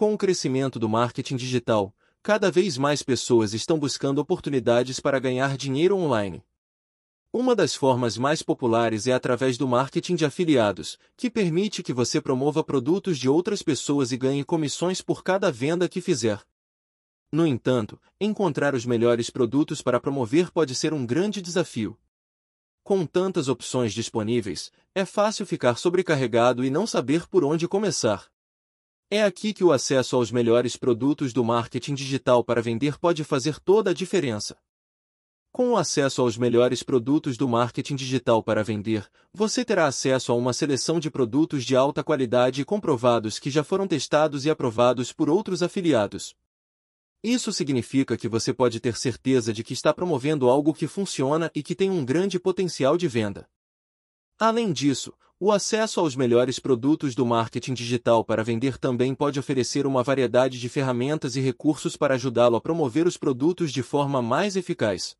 Com o crescimento do marketing digital, cada vez mais pessoas estão buscando oportunidades para ganhar dinheiro online. Uma das formas mais populares é através do marketing de afiliados, que permite que você promova produtos de outras pessoas e ganhe comissões por cada venda que fizer. No entanto, encontrar os melhores produtos para promover pode ser um grande desafio. Com tantas opções disponíveis, é fácil ficar sobrecarregado e não saber por onde começar. É aqui que o acesso aos melhores produtos do marketing digital para vender pode fazer toda a diferença. Com o acesso aos melhores produtos do marketing digital para vender, você terá acesso a uma seleção de produtos de alta qualidade e comprovados que já foram testados e aprovados por outros afiliados. Isso significa que você pode ter certeza de que está promovendo algo que funciona e que tem um grande potencial de venda. Além disso, o acesso aos melhores produtos do marketing digital para vender também pode oferecer uma variedade de ferramentas e recursos para ajudá-lo a promover os produtos de forma mais eficaz.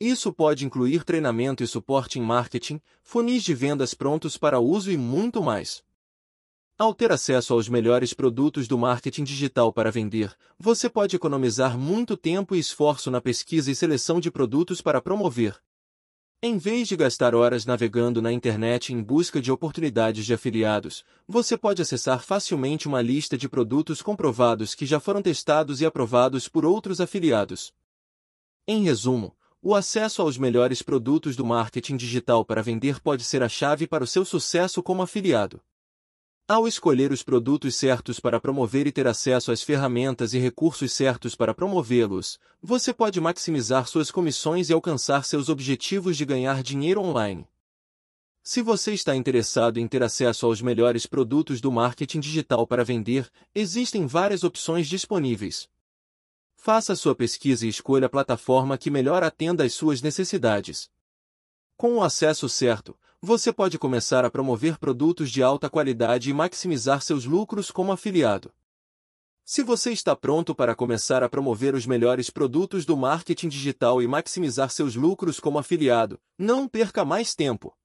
Isso pode incluir treinamento e suporte em marketing, funis de vendas prontos para uso e muito mais. Ao ter acesso aos melhores produtos do marketing digital para vender, você pode economizar muito tempo e esforço na pesquisa e seleção de produtos para promover, em vez de gastar horas navegando na internet em busca de oportunidades de afiliados, você pode acessar facilmente uma lista de produtos comprovados que já foram testados e aprovados por outros afiliados. Em resumo, o acesso aos melhores produtos do marketing digital para vender pode ser a chave para o seu sucesso como afiliado. Ao escolher os produtos certos para promover e ter acesso às ferramentas e recursos certos para promovê-los, você pode maximizar suas comissões e alcançar seus objetivos de ganhar dinheiro online. Se você está interessado em ter acesso aos melhores produtos do marketing digital para vender, existem várias opções disponíveis. Faça sua pesquisa e escolha a plataforma que melhor atenda às suas necessidades. Com o acesso certo, você pode começar a promover produtos de alta qualidade e maximizar seus lucros como afiliado. Se você está pronto para começar a promover os melhores produtos do marketing digital e maximizar seus lucros como afiliado, não perca mais tempo.